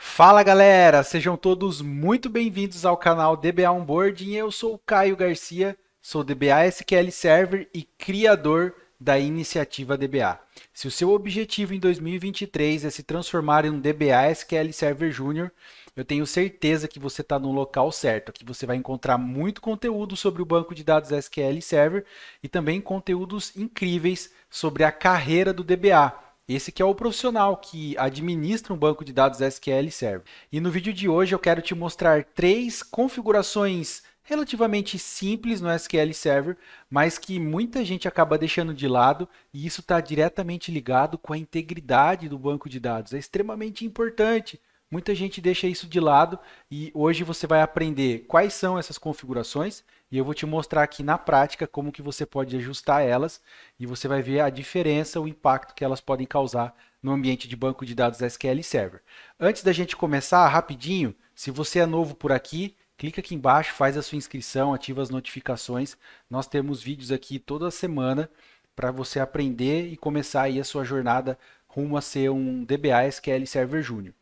Fala galera, sejam todos muito bem-vindos ao canal DBA Onboarding. Eu sou o Caio Garcia, sou DBA SQL Server e criador da iniciativa DBA. Se o seu objetivo em 2023 é se transformar em um DBA SQL Server Júnior, eu tenho certeza que você está no local certo. Aqui você vai encontrar muito conteúdo sobre o banco de dados SQL Server e também conteúdos incríveis sobre a carreira do DBA esse que é o profissional que administra um banco de dados SQL Server. E no vídeo de hoje eu quero te mostrar três configurações relativamente simples no SQL Server, mas que muita gente acaba deixando de lado, e isso está diretamente ligado com a integridade do banco de dados. É extremamente importante. Muita gente deixa isso de lado e hoje você vai aprender quais são essas configurações e eu vou te mostrar aqui na prática como que você pode ajustar elas e você vai ver a diferença, o impacto que elas podem causar no ambiente de banco de dados SQL Server. Antes da gente começar, rapidinho, se você é novo por aqui, clica aqui embaixo, faz a sua inscrição, ativa as notificações. Nós temos vídeos aqui toda semana para você aprender e começar aí a sua jornada rumo a ser um DBA SQL Server Júnior.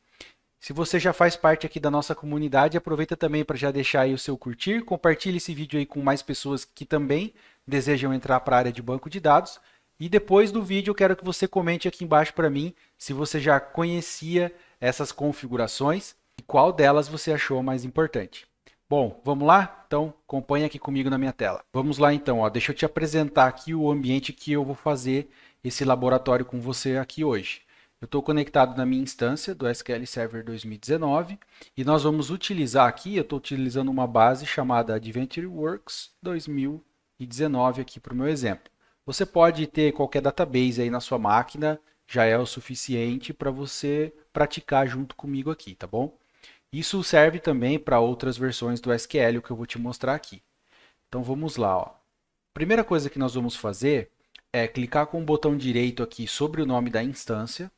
Se você já faz parte aqui da nossa comunidade, aproveita também para já deixar aí o seu curtir, compartilhe esse vídeo aí com mais pessoas que também desejam entrar para a área de banco de dados. E depois do vídeo, eu quero que você comente aqui embaixo para mim se você já conhecia essas configurações e qual delas você achou mais importante. Bom, vamos lá? Então, acompanha aqui comigo na minha tela. Vamos lá então, ó, deixa eu te apresentar aqui o ambiente que eu vou fazer esse laboratório com você aqui hoje. Eu estou conectado na minha instância do SQL Server 2019 e nós vamos utilizar aqui, eu estou utilizando uma base chamada AdventureWorks 2019 aqui para o meu exemplo. Você pode ter qualquer database aí na sua máquina, já é o suficiente para você praticar junto comigo aqui, tá bom? Isso serve também para outras versões do SQL, que eu vou te mostrar aqui. Então vamos lá. Ó. Primeira coisa que nós vamos fazer é clicar com o botão direito aqui sobre o nome da instância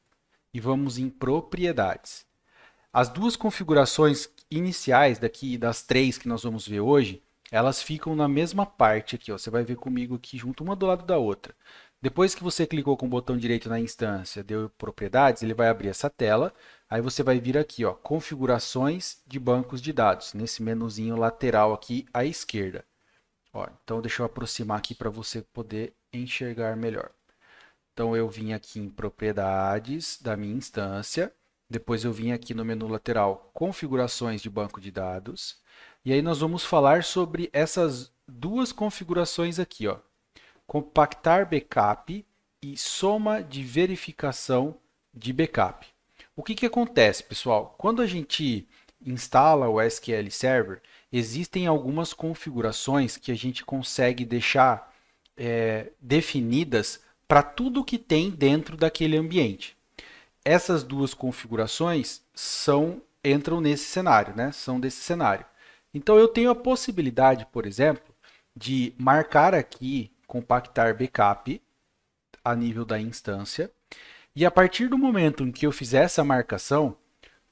e vamos em propriedades. As duas configurações iniciais daqui das três que nós vamos ver hoje, elas ficam na mesma parte aqui, ó. Você vai ver comigo aqui junto uma do lado da outra. Depois que você clicou com o botão direito na instância, deu propriedades, ele vai abrir essa tela. Aí você vai vir aqui, ó, configurações de bancos de dados, nesse menuzinho lateral aqui à esquerda. Ó, então deixa eu aproximar aqui para você poder enxergar melhor. Então eu vim aqui em propriedades da minha instância, depois eu vim aqui no menu lateral configurações de banco de dados, e aí nós vamos falar sobre essas duas configurações aqui, ó. compactar backup e soma de verificação de backup. O que, que acontece, pessoal? Quando a gente instala o SQL Server, existem algumas configurações que a gente consegue deixar é, definidas para tudo que tem dentro daquele ambiente. Essas duas configurações são entram nesse cenário, né? São desse cenário. Então eu tenho a possibilidade, por exemplo, de marcar aqui compactar backup a nível da instância. E a partir do momento em que eu fizer essa marcação,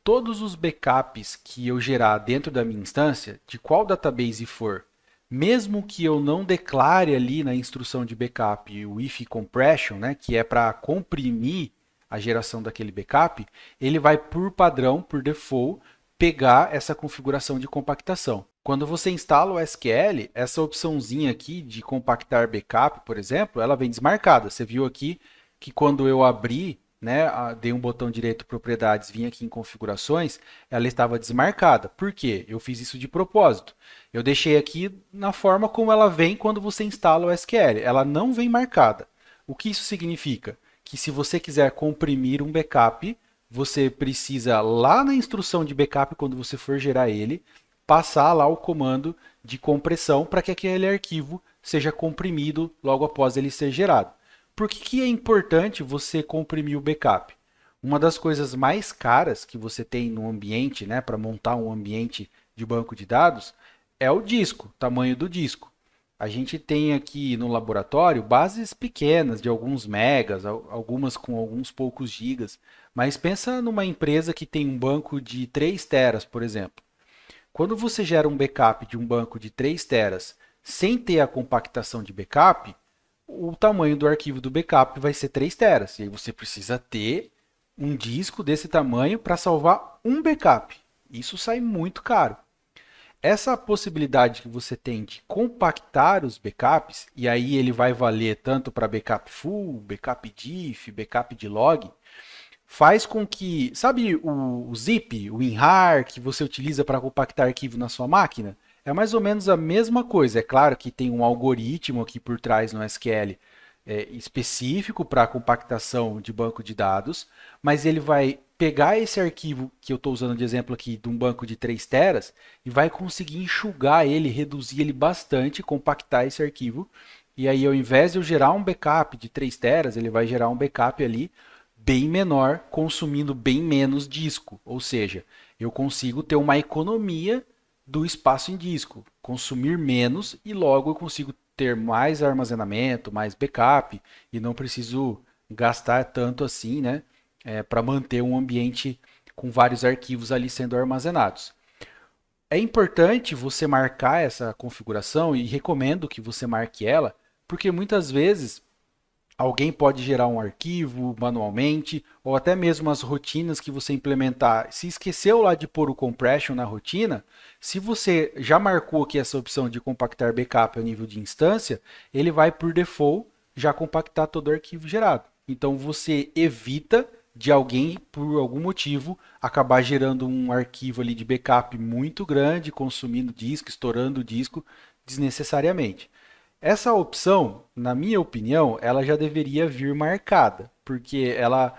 todos os backups que eu gerar dentro da minha instância, de qual database for, mesmo que eu não declare ali na instrução de backup o if compression, né, que é para comprimir a geração daquele backup, ele vai por padrão, por default, pegar essa configuração de compactação. Quando você instala o SQL, essa opçãozinha aqui de compactar backup, por exemplo, ela vem desmarcada. Você viu aqui que quando eu abri, né, dei um botão direito propriedades, vim aqui em configurações, ela estava desmarcada. Por quê? Eu fiz isso de propósito. Eu deixei aqui na forma como ela vem quando você instala o SQL. Ela não vem marcada. O que isso significa? Que se você quiser comprimir um backup, você precisa lá na instrução de backup, quando você for gerar ele, passar lá o comando de compressão para que aquele arquivo seja comprimido logo após ele ser gerado. Por que, que é importante você comprimir o backup? Uma das coisas mais caras que você tem no ambiente, né, para montar um ambiente de banco de dados, é o disco, tamanho do disco. A gente tem aqui no laboratório bases pequenas de alguns megas, algumas com alguns poucos gigas, mas pensa numa empresa que tem um banco de 3 teras, por exemplo. Quando você gera um backup de um banco de 3 teras sem ter a compactação de backup, o tamanho do arquivo do backup vai ser 3 teras. E aí você precisa ter um disco desse tamanho para salvar um backup. Isso sai muito caro essa possibilidade que você tem de compactar os backups, e aí ele vai valer tanto para backup full, backup diff, backup de log, faz com que, sabe o, o zip, o WinRAR que você utiliza para compactar arquivo na sua máquina? É mais ou menos a mesma coisa. É claro que tem um algoritmo aqui por trás no SQL é, específico para compactação de banco de dados, mas ele vai pegar esse arquivo que eu estou usando de exemplo aqui de um banco de 3 teras e vai conseguir enxugar ele, reduzir ele bastante, compactar esse arquivo. E aí, ao invés de eu gerar um backup de 3 teras, ele vai gerar um backup ali bem menor, consumindo bem menos disco. Ou seja, eu consigo ter uma economia do espaço em disco, consumir menos e logo eu consigo ter mais armazenamento, mais backup e não preciso gastar tanto assim, né? É, para manter um ambiente com vários arquivos ali sendo armazenados. É importante você marcar essa configuração e recomendo que você marque ela, porque muitas vezes Alguém pode gerar um arquivo manualmente, ou até mesmo as rotinas que você implementar. Se esqueceu lá de pôr o compression na rotina, se você já marcou aqui essa opção de compactar backup ao nível de instância, ele vai por default já compactar todo o arquivo gerado. Então você evita de alguém, por algum motivo, acabar gerando um arquivo ali de backup muito grande, consumindo disco, estourando o disco desnecessariamente. Essa opção, na minha opinião, ela já deveria vir marcada, porque ela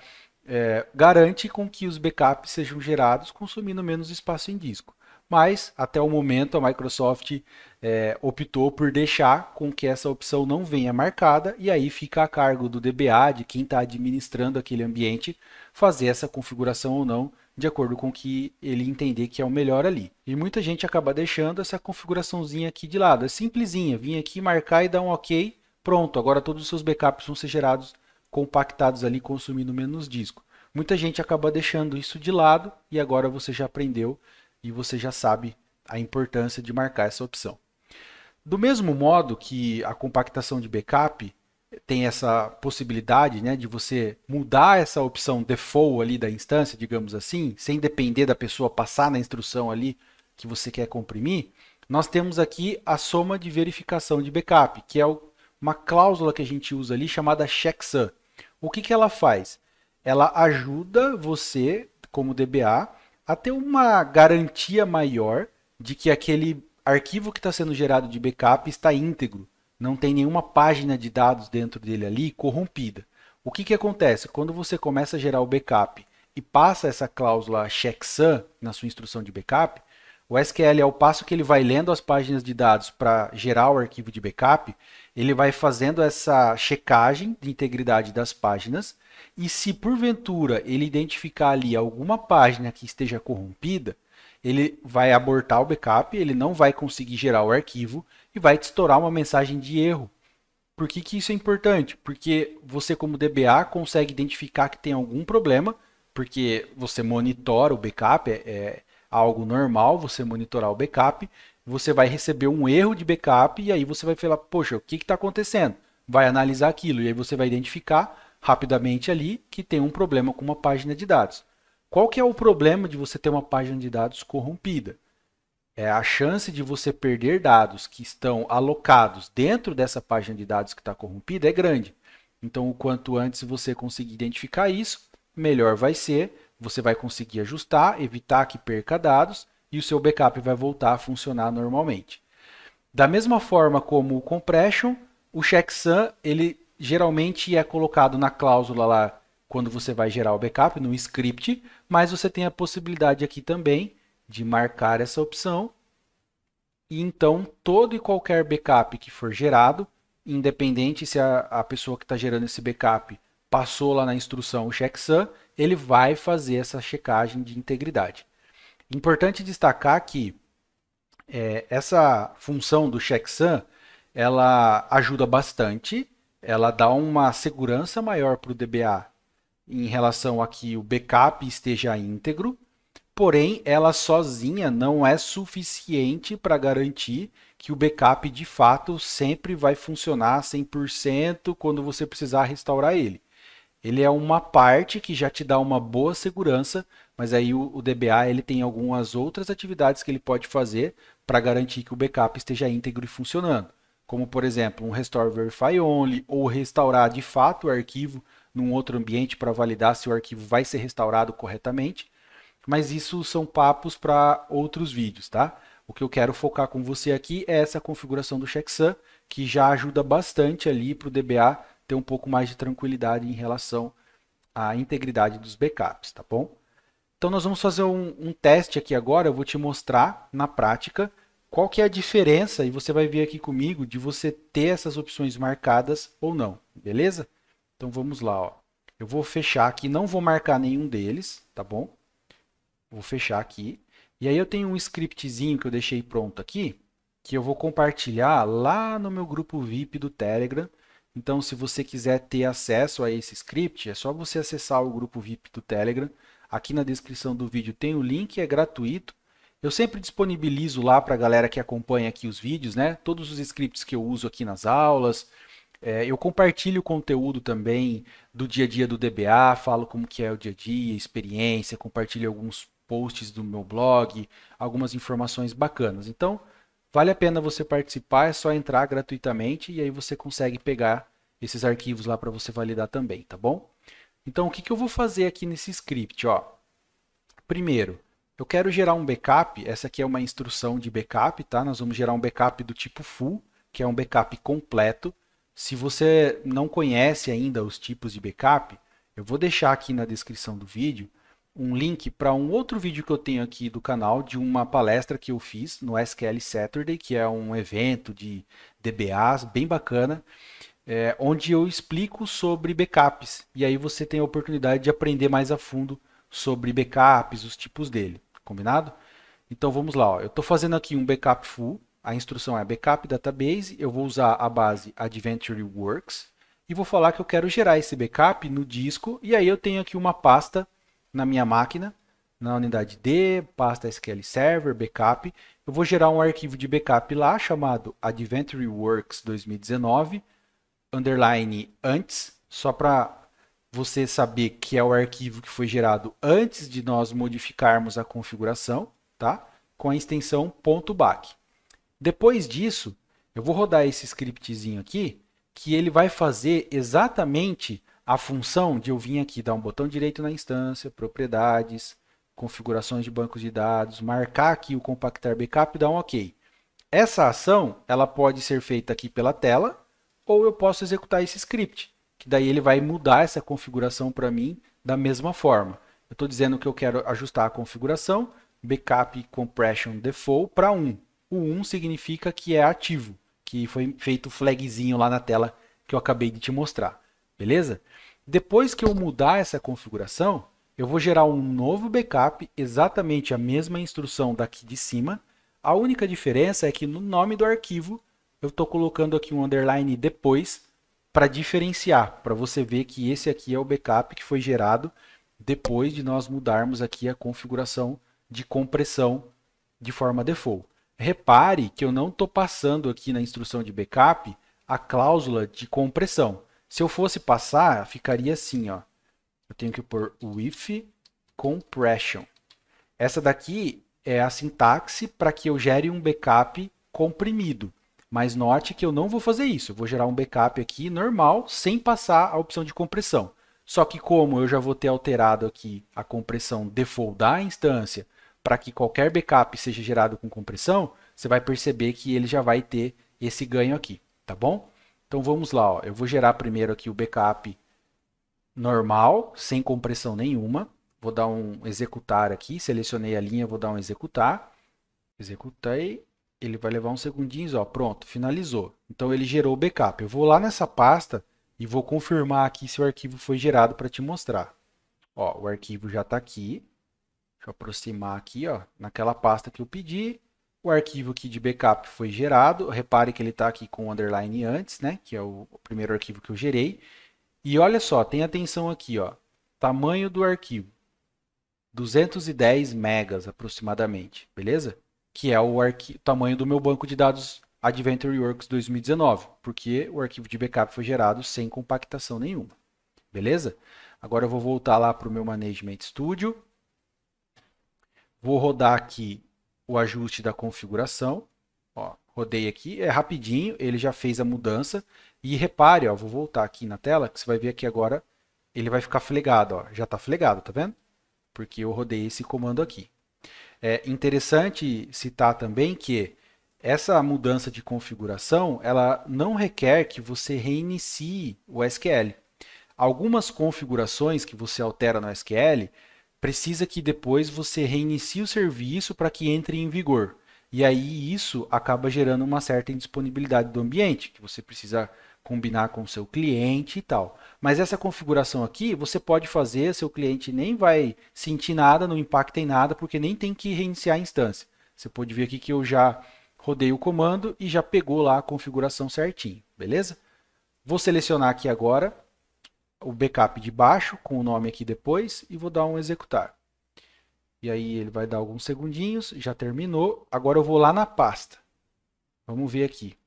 é, garante com que os backups sejam gerados consumindo menos espaço em disco. Mas, até o momento, a Microsoft é, optou por deixar com que essa opção não venha marcada, e aí fica a cargo do DBA, de quem está administrando aquele ambiente, fazer essa configuração ou não de acordo com o que ele entender que é o melhor ali. E muita gente acaba deixando essa configuraçãozinha aqui de lado, é simplesinha, vim aqui marcar e dar um ok, pronto, agora todos os seus backups vão ser gerados compactados ali, consumindo menos disco. Muita gente acaba deixando isso de lado e agora você já aprendeu e você já sabe a importância de marcar essa opção. Do mesmo modo que a compactação de backup, tem essa possibilidade né, de você mudar essa opção default ali da instância, digamos assim, sem depender da pessoa passar na instrução ali que você quer comprimir, nós temos aqui a soma de verificação de backup, que é uma cláusula que a gente usa ali chamada checksum. O que, que ela faz? Ela ajuda você, como DBA, a ter uma garantia maior de que aquele arquivo que está sendo gerado de backup está íntegro não tem nenhuma página de dados dentro dele ali corrompida. O que, que acontece? Quando você começa a gerar o backup e passa essa cláusula checksum na sua instrução de backup, o SQL, ao passo que ele vai lendo as páginas de dados para gerar o arquivo de backup, ele vai fazendo essa checagem de integridade das páginas. E se porventura ele identificar ali alguma página que esteja corrompida, ele vai abortar o backup, ele não vai conseguir gerar o arquivo e vai te estourar uma mensagem de erro. Por que, que isso é importante? Porque você, como DBA, consegue identificar que tem algum problema, porque você monitora o backup, é, é algo normal você monitorar o backup. Você vai receber um erro de backup e aí você vai falar: Poxa, o que está acontecendo? Vai analisar aquilo e aí você vai identificar rapidamente ali que tem um problema com uma página de dados. Qual que é o problema de você ter uma página de dados corrompida? é, a chance de você perder dados que estão alocados dentro dessa página de dados que está corrompida é grande. Então, o quanto antes você conseguir identificar isso, melhor vai ser. Você vai conseguir ajustar, evitar que perca dados e o seu backup vai voltar a funcionar normalmente. Da mesma forma como o compression, o checksum ele geralmente é colocado na cláusula lá quando você vai gerar o backup, no script, mas você tem a possibilidade aqui também de marcar essa opção. E então todo e qualquer backup que for gerado, independente se a, a pessoa que está gerando esse backup passou lá na instrução o checksum, ele vai fazer essa checagem de integridade. Importante destacar que é, essa função do checksum ela ajuda bastante, ela dá uma segurança maior para o DBA em relação a que o backup esteja íntegro, Porém, ela sozinha não é suficiente para garantir que o backup de fato sempre vai funcionar 100% quando você precisar restaurar ele. Ele é uma parte que já te dá uma boa segurança, mas aí o, o DBA ele tem algumas outras atividades que ele pode fazer para garantir que o backup esteja íntegro e funcionando, como por exemplo um restore verify only ou restaurar de fato o arquivo num outro ambiente para validar se o arquivo vai ser restaurado corretamente mas isso são papos para outros vídeos, tá? O que eu quero focar com você aqui é essa configuração do checksum, que já ajuda bastante ali para o DBA ter um pouco mais de tranquilidade em relação à integridade dos backups, tá bom? Então nós vamos fazer um, um teste aqui agora, eu vou te mostrar na prática qual que é a diferença, e você vai ver aqui comigo, de você ter essas opções marcadas ou não, beleza? Então vamos lá, ó. eu vou fechar aqui, não vou marcar nenhum deles, tá bom? Vou fechar aqui. E aí eu tenho um scriptzinho que eu deixei pronto aqui, que eu vou compartilhar lá no meu grupo VIP do Telegram. Então, se você quiser ter acesso a esse script, é só você acessar o grupo VIP do Telegram. Aqui na descrição do vídeo tem o link, é gratuito. Eu sempre disponibilizo lá para a galera que acompanha aqui os vídeos, né? Todos os scripts que eu uso aqui nas aulas. É, eu compartilho conteúdo também do dia a dia do DBA, falo como que é o dia a dia, experiência, compartilho alguns posts do meu blog, algumas informações bacanas. Então, vale a pena você participar, é só entrar gratuitamente e aí você consegue pegar esses arquivos lá para você validar também, tá bom? Então, o que, que eu vou fazer aqui nesse script? Ó? Primeiro, eu quero gerar um backup, essa aqui é uma instrução de backup, tá? Nós vamos gerar um backup do tipo full, que é um backup completo. Se você não conhece ainda os tipos de backup, eu vou deixar aqui na descrição do vídeo um link para um outro vídeo que eu tenho aqui do canal de uma palestra que eu fiz no SQL Saturday, que é um evento de DBAs bem bacana, é, onde eu explico sobre backups. E aí você tem a oportunidade de aprender mais a fundo sobre backups, os tipos dele, combinado? Então vamos lá, ó. eu estou fazendo aqui um backup full, a instrução é backup database, eu vou usar a base Adventure Works e vou falar que eu quero gerar esse backup no disco e aí eu tenho aqui uma pasta na minha máquina, na unidade D, pasta SQL Server, backup. Eu vou gerar um arquivo de backup lá chamado AdventureWorks 2019, underline antes, só para você saber que é o arquivo que foi gerado antes de nós modificarmos a configuração, tá? com a extensão .back. Depois disso, eu vou rodar esse scriptzinho aqui, que ele vai fazer exatamente a função de eu vir aqui dar um botão direito na instância, propriedades, configurações de bancos de dados, marcar aqui o compactar backup e dar um OK. Essa ação ela pode ser feita aqui pela tela ou eu posso executar esse script, que daí ele vai mudar essa configuração para mim da mesma forma. Eu estou dizendo que eu quero ajustar a configuração, backup compression default para 1. O 1 significa que é ativo, que foi feito o flagzinho lá na tela que eu acabei de te mostrar. Beleza? Depois que eu mudar essa configuração, eu vou gerar um novo backup, exatamente a mesma instrução daqui de cima. A única diferença é que no nome do arquivo, eu estou colocando aqui um underline depois para diferenciar, para você ver que esse aqui é o backup que foi gerado depois de nós mudarmos aqui a configuração de compressão de forma default. Repare que eu não estou passando aqui na instrução de backup a cláusula de compressão. Se eu fosse passar, ficaria assim, ó. Eu tenho que pôr with compression. Essa daqui é a sintaxe para que eu gere um backup comprimido. Mas note que eu não vou fazer isso. Eu vou gerar um backup aqui normal, sem passar a opção de compressão. Só que como eu já vou ter alterado aqui a compressão default da instância para que qualquer backup seja gerado com compressão, você vai perceber que ele já vai ter esse ganho aqui, tá bom? Então vamos lá, ó. eu vou gerar primeiro aqui o backup normal, sem compressão nenhuma. Vou dar um executar aqui, selecionei a linha, vou dar um executar. Executei, ele vai levar uns segundinhos, ó, pronto, finalizou. Então ele gerou o backup. Eu vou lá nessa pasta e vou confirmar aqui se o arquivo foi gerado para te mostrar. Ó, o arquivo já está aqui. Deixa eu aproximar aqui, ó, naquela pasta que eu pedi. O arquivo aqui de backup foi gerado. Repare que ele está aqui com underline antes, né? Que é o primeiro arquivo que eu gerei. E olha só, tem atenção aqui, ó. Tamanho do arquivo. 210 megas aproximadamente, beleza? Que é o arquivo, tamanho do meu banco de dados AdventureWorks 2019, porque o arquivo de backup foi gerado sem compactação nenhuma. Beleza? Agora eu vou voltar lá para o meu Management Studio. Vou rodar aqui o ajuste da configuração. Ó, rodei aqui, é rapidinho, ele já fez a mudança. E repare, ó, vou voltar aqui na tela, que você vai ver aqui agora, ele vai ficar flegado, ó, já está flegado, tá vendo? Porque eu rodei esse comando aqui. É interessante citar também que essa mudança de configuração, ela não requer que você reinicie o SQL. Algumas configurações que você altera no SQL, precisa que depois você reinicie o serviço para que entre em vigor. E aí isso acaba gerando uma certa indisponibilidade do ambiente, que você precisa combinar com o seu cliente e tal. Mas essa configuração aqui você pode fazer, seu cliente nem vai sentir nada, não impacta em nada, porque nem tem que reiniciar a instância. Você pode ver aqui que eu já rodei o comando e já pegou lá a configuração certinho, beleza? Vou selecionar aqui agora o backup de baixo com o nome aqui depois e vou dar um executar. E aí ele vai dar alguns segundinhos, já terminou. Agora eu vou lá na pasta. Vamos ver aqui.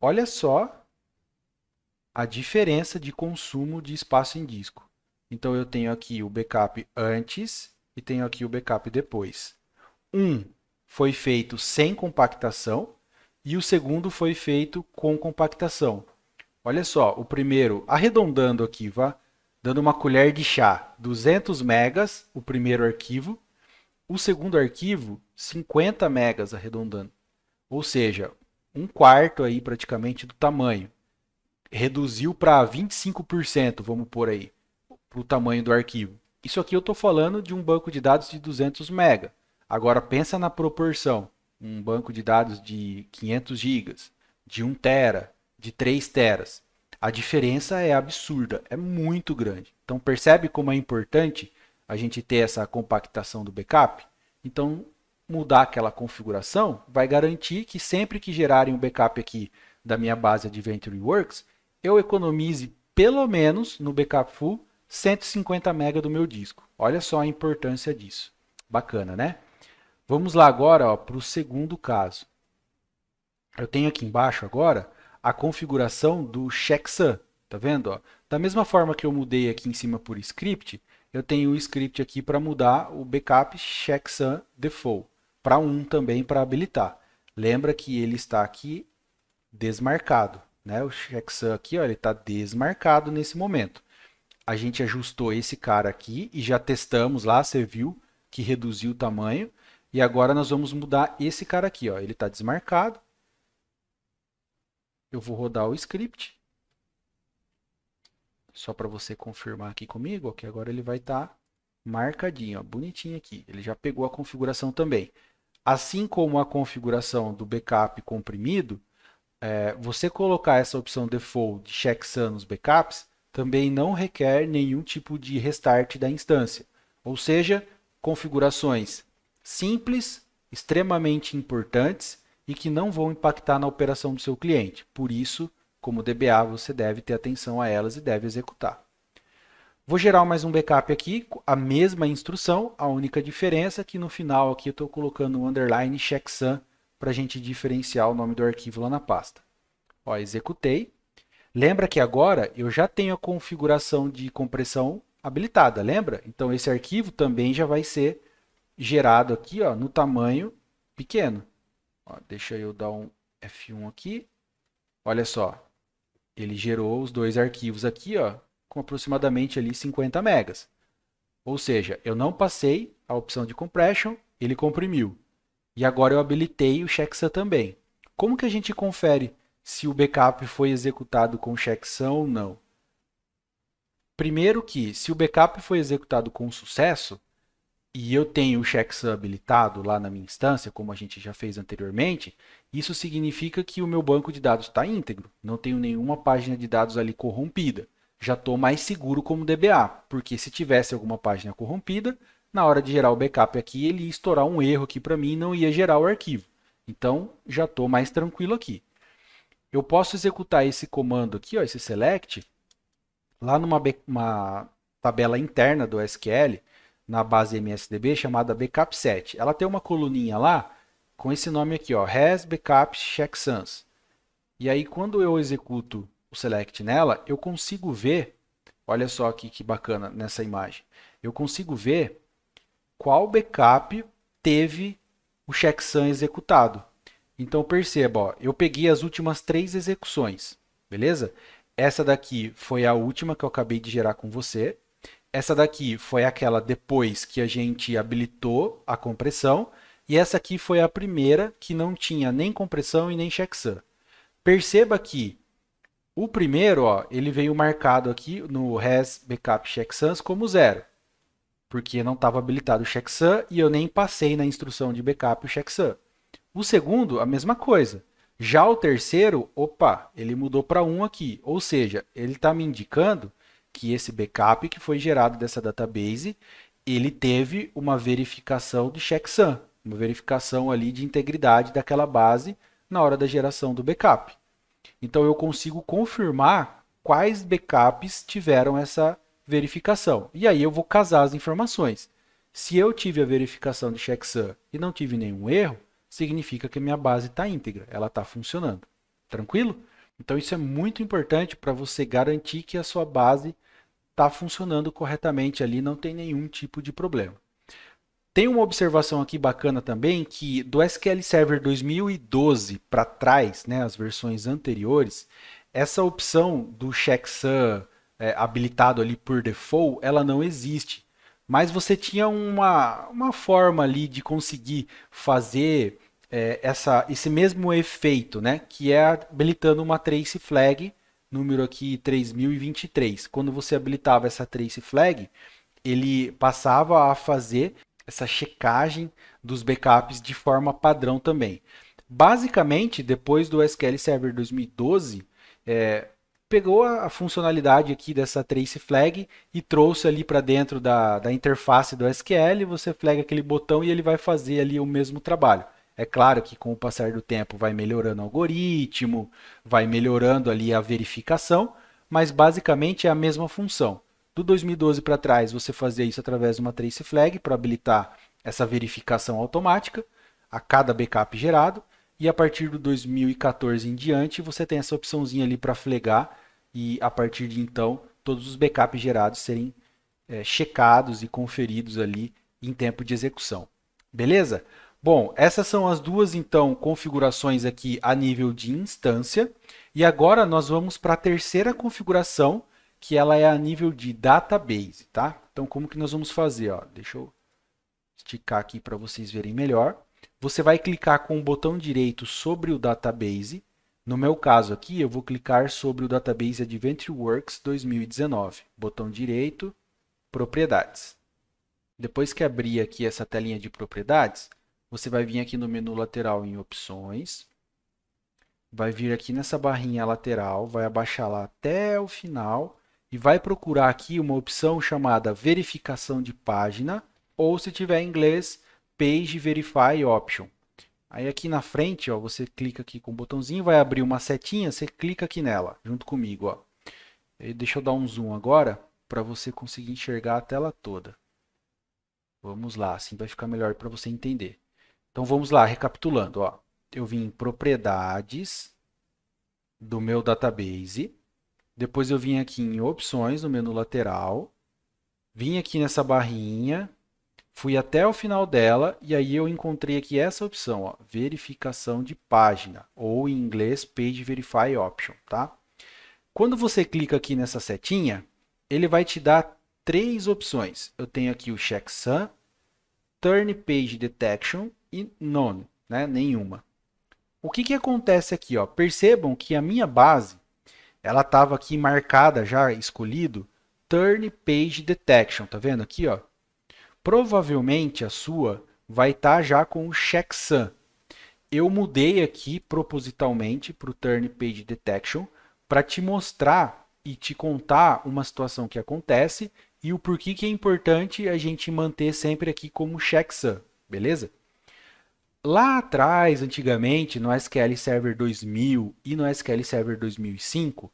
Olha só a diferença de consumo de espaço em disco. Então eu tenho aqui o backup antes e tenho aqui o backup depois. Um foi feito sem compactação e o segundo foi feito com compactação. Olha só, o primeiro, arredondando aqui, vá, dando uma colher de chá, 200 megas, o primeiro arquivo. O segundo arquivo, 50 megas, arredondando. Ou seja, um quarto aí praticamente do tamanho. Reduziu para 25%, vamos pôr aí, para o tamanho do arquivo. Isso aqui eu estou falando de um banco de dados de 200 mega. Agora pensa na proporção, um banco de dados de 500 gigas, de 1 tera, de 3 teras. A diferença é absurda, é muito grande. Então percebe como é importante a gente ter essa compactação do backup? Então mudar aquela configuração vai garantir que sempre que gerarem um backup aqui da minha base Adventure Works, eu economize pelo menos no backup full 150 MB do meu disco. Olha só a importância disso. Bacana, né? Vamos lá agora para o segundo caso. Eu tenho aqui embaixo agora a configuração do checksum. Tá vendo? Ó? Da mesma forma que eu mudei aqui em cima por script, eu tenho o script aqui para mudar o backup checksum default para 1 também para habilitar. Lembra que ele está aqui desmarcado. Né? O checksum aqui ó, ele está desmarcado nesse momento. A gente ajustou esse cara aqui e já testamos lá, você viu que reduziu o tamanho. E agora nós vamos mudar esse cara aqui. Ó. Ele está desmarcado eu vou rodar o script. Só para você confirmar aqui comigo, que agora ele vai estar tá marcadinho, ó, bonitinho aqui. Ele já pegou a configuração também. Assim como a configuração do backup comprimido, é, você colocar essa opção default de checksum nos backups também não requer nenhum tipo de restart da instância. Ou seja, configurações simples, extremamente importantes e que não vão impactar na operação do seu cliente. Por isso, como DBA, você deve ter atenção a elas e deve executar. Vou gerar mais um backup aqui, a mesma instrução, a única diferença é que no final aqui eu estou colocando um underline checksum para a gente diferenciar o nome do arquivo lá na pasta. Ó, executei. Lembra que agora eu já tenho a configuração de compressão habilitada, lembra? Então esse arquivo também já vai ser gerado aqui ó, no tamanho pequeno. Ó, deixa eu dar um F1 aqui. Olha só, ele gerou os dois arquivos aqui, ó, com aproximadamente ali 50 megas. Ou seja, eu não passei a opção de compression, ele comprimiu. E agora eu habilitei o checksum também. Como que a gente confere se o backup foi executado com checksum ou não? Primeiro que, se o backup foi executado com sucesso, e eu tenho o checksum habilitado lá na minha instância, como a gente já fez anteriormente, isso significa que o meu banco de dados está íntegro, não tenho nenhuma página de dados ali corrompida. Já estou mais seguro como DBA, porque se tivesse alguma página corrompida, na hora de gerar o backup aqui, ele ia estourar um erro aqui para mim e não ia gerar o arquivo. Então, já estou mais tranquilo aqui. Eu posso executar esse comando aqui, ó, esse select, lá numa tabela interna do SQL, na base MSDB chamada backup7. Ela tem uma coluninha lá com esse nome aqui, ó, res backup checksums. E aí quando eu executo o select nela, eu consigo ver, olha só aqui que bacana nessa imagem. Eu consigo ver qual backup teve o checksum executado. Então perceba, ó, eu peguei as últimas três execuções, beleza? Essa daqui foi a última que eu acabei de gerar com você, essa daqui foi aquela depois que a gente habilitou a compressão. E essa aqui foi a primeira que não tinha nem compressão e nem checksum. Perceba que o primeiro, ó, ele veio marcado aqui no res backup checksums como zero, porque não estava habilitado o checksum e eu nem passei na instrução de backup o checksum. O segundo, a mesma coisa. Já o terceiro, opa, ele mudou para 1 um aqui, ou seja, ele está me indicando que esse backup que foi gerado dessa database, ele teve uma verificação de checksum, uma verificação ali de integridade daquela base na hora da geração do backup. Então eu consigo confirmar quais backups tiveram essa verificação. E aí eu vou casar as informações. Se eu tive a verificação de checksum e não tive nenhum erro, significa que minha base está íntegra, ela está funcionando. Tranquilo? Então isso é muito importante para você garantir que a sua base está funcionando corretamente ali, não tem nenhum tipo de problema. Tem uma observação aqui bacana também que do SQL Server 2012 para trás, né, as versões anteriores, essa opção do checksum é, habilitado ali por default, ela não existe. Mas você tinha uma, uma forma ali de conseguir fazer é, essa, esse mesmo efeito, né? Que é habilitando uma trace flag número aqui 3023. Quando você habilitava essa trace flag, ele passava a fazer essa checagem dos backups de forma padrão também. Basicamente, depois do SQL Server 2012, é, pegou a funcionalidade aqui dessa trace flag e trouxe ali para dentro da, da interface do SQL, você flag aquele botão e ele vai fazer ali o mesmo trabalho. É claro que com o passar do tempo vai melhorando o algoritmo, vai melhorando ali a verificação, mas basicamente é a mesma função. Do 2012 para trás, você fazia isso através de uma trace flag para habilitar essa verificação automática a cada backup gerado, e a partir do 2014 em diante, você tem essa opçãozinha ali para flegar e a partir de então todos os backups gerados serem é, checados e conferidos ali em tempo de execução. Beleza? Bom, essas são as duas então configurações aqui a nível de instância. E agora nós vamos para a terceira configuração, que ela é a nível de database, tá? Então como que nós vamos fazer, ó? Deixa eu esticar aqui para vocês verem melhor. Você vai clicar com o botão direito sobre o database. No meu caso aqui, eu vou clicar sobre o database AdventureWorks 2019, botão direito, propriedades. Depois que abrir aqui essa telinha de propriedades, você vai vir aqui no menu lateral em opções. Vai vir aqui nessa barrinha lateral, vai abaixar lá até o final e vai procurar aqui uma opção chamada verificação de página ou se tiver em inglês, page verify option. Aí aqui na frente, ó, você clica aqui com o botãozinho, vai abrir uma setinha, você clica aqui nela, junto comigo. Ó. E deixa eu dar um zoom agora, para você conseguir enxergar a tela toda. Vamos lá, assim vai ficar melhor para você entender. Então vamos lá, recapitulando. Ó. Eu vim em propriedades do meu database. Depois eu vim aqui em opções no menu lateral. Vim aqui nessa barrinha. Fui até o final dela e aí eu encontrei aqui essa opção, ó, verificação de página, ou em inglês Page Verify Option, tá? Quando você clica aqui nessa setinha, ele vai te dar três opções. Eu tenho aqui o checksum, turn page detection e none, né? nenhuma. O que, que acontece aqui? Ó? Percebam que a minha base ela estava aqui marcada já escolhido turn page detection, tá vendo aqui, ó? Provavelmente a sua vai estar tá já com o checksum. Eu mudei aqui propositalmente para o turn page detection para te mostrar e te contar uma situação que acontece e o porquê que é importante a gente manter sempre aqui como checksum, beleza? Lá atrás, antigamente, no SQL Server 2000 e no SQL Server 2005,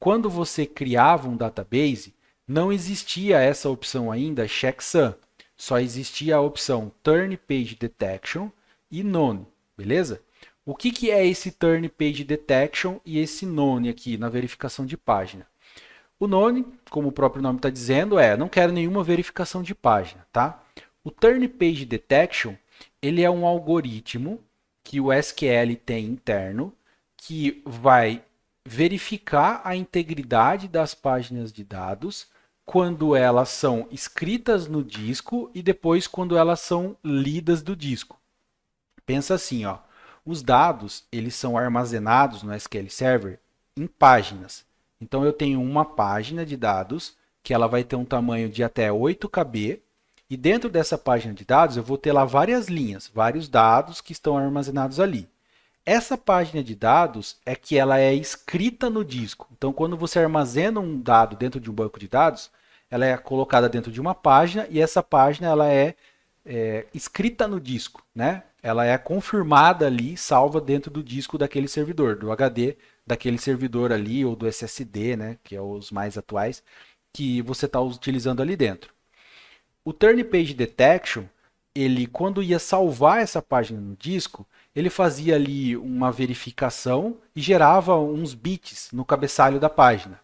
quando você criava um database, não existia essa opção ainda checksum. Só existia a opção turn page detection e none, beleza? O que, que é esse turn page detection e esse none aqui na verificação de página? O None, como o próprio nome está dizendo, é não quero nenhuma verificação de página, tá? O Turn Page Detection ele é um algoritmo que o SQL tem interno que vai verificar a integridade das páginas de dados quando elas são escritas no disco e depois quando elas são lidas do disco. Pensa assim, ó, os dados eles são armazenados no SQL Server em páginas. Então eu tenho uma página de dados que ela vai ter um tamanho de até 8 KB e dentro dessa página de dados eu vou ter lá várias linhas, vários dados que estão armazenados ali. Essa página de dados é que ela é escrita no disco. Então quando você armazena um dado dentro de um banco de dados, ela é colocada dentro de uma página e essa página ela é, é escrita no disco, né? Ela é confirmada ali, salva dentro do disco daquele servidor, do HD daquele servidor ali ou do SSD, né, que é os mais atuais, que você está utilizando ali dentro. O Turn Page Detection, ele quando ia salvar essa página no disco, ele fazia ali uma verificação e gerava uns bits no cabeçalho da página.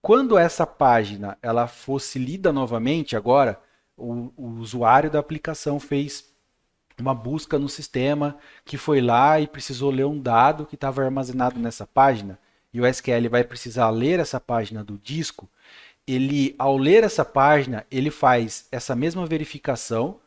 Quando essa página ela fosse lida novamente agora, o, o usuário da aplicação fez uma busca no sistema que foi lá e precisou ler um dado que estava armazenado nessa página, e o SQL vai precisar ler essa página do disco, ele, ao ler essa página, ele faz essa mesma verificação,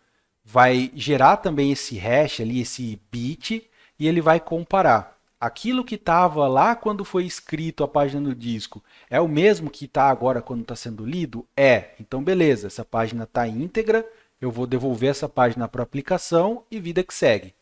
vai gerar também esse hash ali, esse bit, e ele vai comparar. Aquilo que estava lá quando foi escrito a página no disco é o mesmo que está agora quando está sendo lido? É. Então, beleza, essa página está íntegra, eu vou devolver essa página para a aplicação e vida que segue.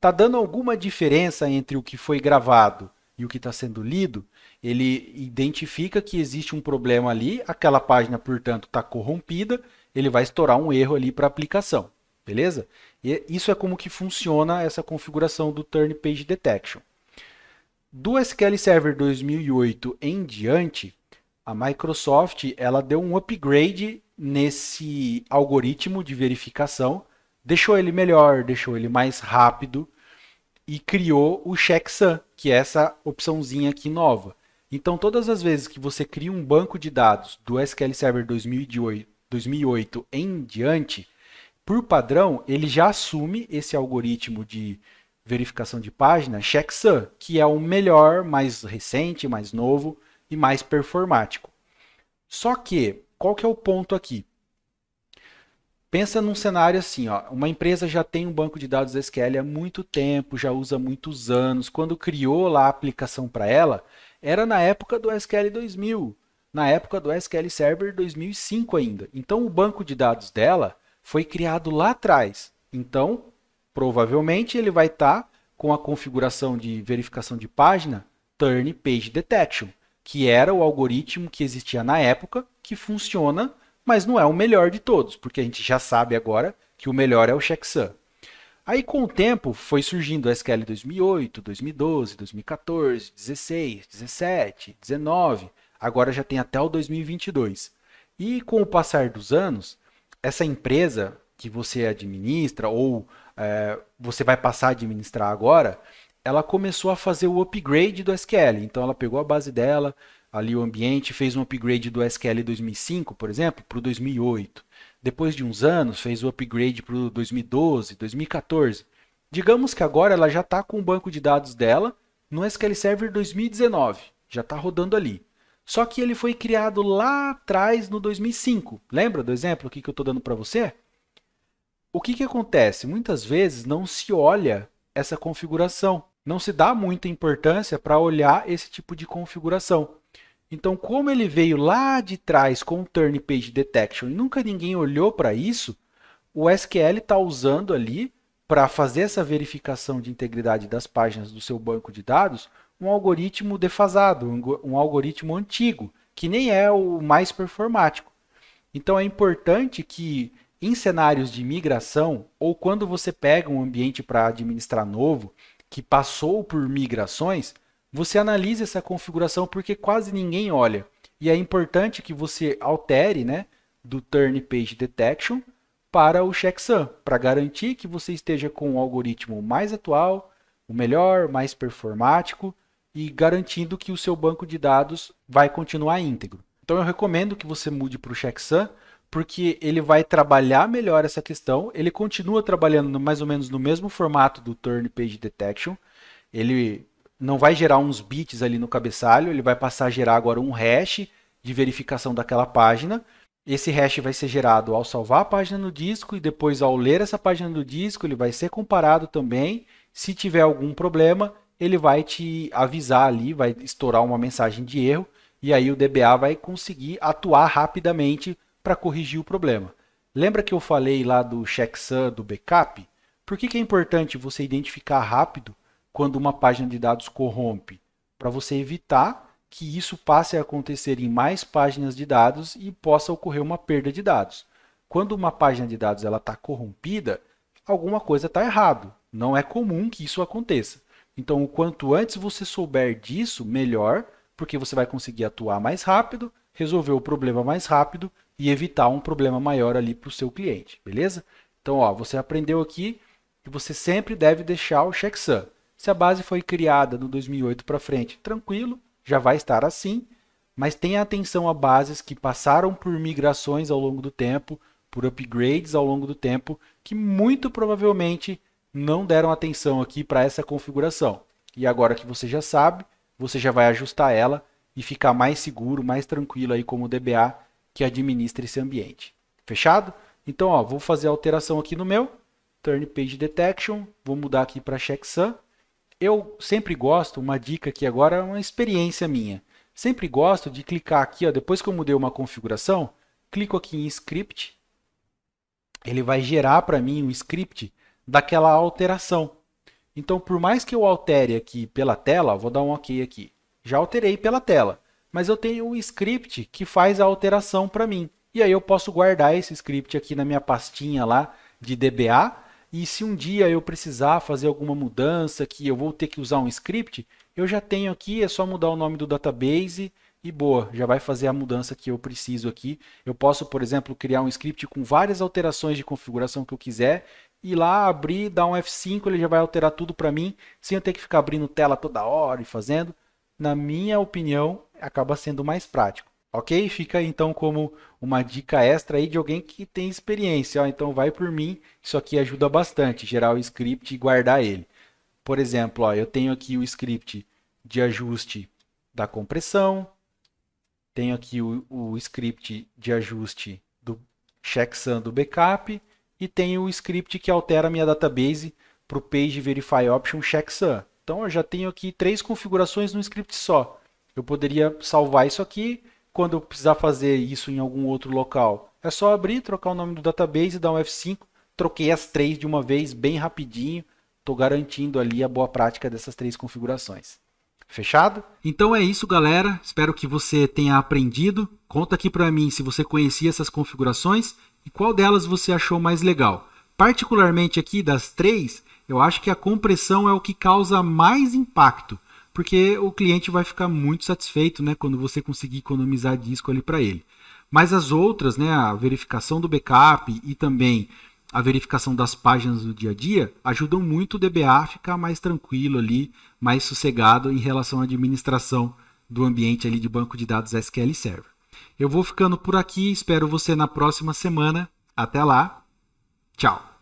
Tá dando alguma diferença entre o que foi gravado e o que está sendo lido? Ele identifica que existe um problema ali, aquela página, portanto, está corrompida, ele vai estourar um erro ali para a aplicação, beleza? E isso é como que funciona essa configuração do Turn Page Detection. Do SQL Server 2008 em diante, a Microsoft ela deu um upgrade nesse algoritmo de verificação, deixou ele melhor, deixou ele mais rápido e criou o checksum, que é essa opçãozinha aqui nova. Então, todas as vezes que você cria um banco de dados do SQL Server 2008, 2008 em diante, por padrão, ele já assume esse algoritmo de verificação de página, checksum, que é o melhor, mais recente, mais novo, e mais performático. Só que, qual que é o ponto aqui? Pensa num cenário assim, ó, uma empresa já tem um banco de dados SQL há muito tempo, já usa há muitos anos. Quando criou lá a aplicação para ela, era na época do SQL 2000, na época do SQL Server 2005 ainda. Então o banco de dados dela foi criado lá atrás. Então, provavelmente ele vai estar tá com a configuração de verificação de página Turn Page Detection que era o algoritmo que existia na época, que funciona, mas não é o melhor de todos, porque a gente já sabe agora que o melhor é o checksum. Aí com o tempo foi surgindo a SQL 2008, 2012, 2014, 16, 17, 19, agora já tem até o 2022. E com o passar dos anos, essa empresa que você administra ou é, você vai passar a administrar agora, ela começou a fazer o upgrade do SQL. Então ela pegou a base dela, ali o ambiente, fez um upgrade do SQL 2005, por exemplo, para o 2008. Depois de uns anos, fez o upgrade para o 2012, 2014. Digamos que agora ela já está com o banco de dados dela no SQL Server 2019, já está rodando ali. Só que ele foi criado lá atrás, no 2005. Lembra do exemplo que eu estou dando para você? O que, que acontece? Muitas vezes não se olha essa configuração não se dá muita importância para olhar esse tipo de configuração. Então, como ele veio lá de trás com o Turn Page Detection e nunca ninguém olhou para isso, o SQL está usando ali para fazer essa verificação de integridade das páginas do seu banco de dados um algoritmo defasado, um algoritmo antigo, que nem é o mais performático. Então é importante que em cenários de migração ou quando você pega um ambiente para administrar novo que passou por migrações, você analisa essa configuração porque quase ninguém olha. E é importante que você altere né, do Turn Page Detection para o checksum, para garantir que você esteja com o algoritmo mais atual, o melhor, mais performático e garantindo que o seu banco de dados vai continuar íntegro. Então eu recomendo que você mude para o checksum porque ele vai trabalhar melhor essa questão. Ele continua trabalhando mais ou menos no mesmo formato do Turn Page Detection. Ele não vai gerar uns bits ali no cabeçalho, ele vai passar a gerar agora um hash de verificação daquela página. Esse hash vai ser gerado ao salvar a página no disco e depois ao ler essa página do disco, ele vai ser comparado também. Se tiver algum problema, ele vai te avisar ali, vai estourar uma mensagem de erro e aí o DBA vai conseguir atuar rapidamente para corrigir o problema. Lembra que eu falei lá do checksum, do backup? Por que, que é importante você identificar rápido quando uma página de dados corrompe? Para você evitar que isso passe a acontecer em mais páginas de dados e possa ocorrer uma perda de dados. Quando uma página de dados está corrompida, alguma coisa está errado. Não é comum que isso aconteça. Então, o quanto antes você souber disso, melhor, porque você vai conseguir atuar mais rápido resolver o problema mais rápido e evitar um problema maior ali para o seu cliente, beleza? Então, ó, você aprendeu aqui que você sempre deve deixar o checksum. Se a base foi criada no 2008 para frente, tranquilo, já vai estar assim, mas tenha atenção a bases que passaram por migrações ao longo do tempo, por upgrades ao longo do tempo, que muito provavelmente não deram atenção aqui para essa configuração. E agora que você já sabe, você já vai ajustar ela e ficar mais seguro, mais tranquilo aí como DBA que administra esse ambiente. Fechado? Então, ó, vou fazer a alteração aqui no meu, Turn Page Detection, vou mudar aqui para checksum. Eu sempre gosto, uma dica aqui agora, é uma experiência minha. Sempre gosto de clicar aqui, ó, depois que eu mudei uma configuração, clico aqui em Script, ele vai gerar para mim um script daquela alteração. Então, por mais que eu altere aqui pela tela, vou dar um OK aqui já alterei pela tela, mas eu tenho um script que faz a alteração para mim. E aí eu posso guardar esse script aqui na minha pastinha lá de DBA, e se um dia eu precisar fazer alguma mudança que eu vou ter que usar um script, eu já tenho aqui, é só mudar o nome do database e boa, já vai fazer a mudança que eu preciso aqui. Eu posso, por exemplo, criar um script com várias alterações de configuração que eu quiser e lá abrir, dar um F5, ele já vai alterar tudo para mim, sem eu ter que ficar abrindo tela toda hora e fazendo na minha opinião, acaba sendo mais prático. Ok? Fica então como uma dica extra aí de alguém que tem experiência. Ó, então vai por mim, isso aqui ajuda bastante, gerar o script e guardar ele. Por exemplo, ó, eu tenho aqui o script de ajuste da compressão, tenho aqui o, o script de ajuste do checksum do backup e tenho o script que altera a minha database para o page verify option checksum. Então eu já tenho aqui três configurações no script só. Eu poderia salvar isso aqui, quando eu precisar fazer isso em algum outro local. É só abrir, trocar o nome do database, dar um F5. Troquei as três de uma vez, bem rapidinho. Estou garantindo ali a boa prática dessas três configurações. Fechado? Então é isso, galera. Espero que você tenha aprendido. Conta aqui para mim se você conhecia essas configurações e qual delas você achou mais legal. Particularmente aqui das três, eu acho que a compressão é o que causa mais impacto, porque o cliente vai ficar muito satisfeito né, quando você conseguir economizar disco ali para ele. Mas as outras, né, a verificação do backup e também a verificação das páginas do dia a dia, ajudam muito o DBA a ficar mais tranquilo ali, mais sossegado em relação à administração do ambiente ali de banco de dados SQL Server. Eu vou ficando por aqui, espero você na próxima semana. Até lá. Tchau.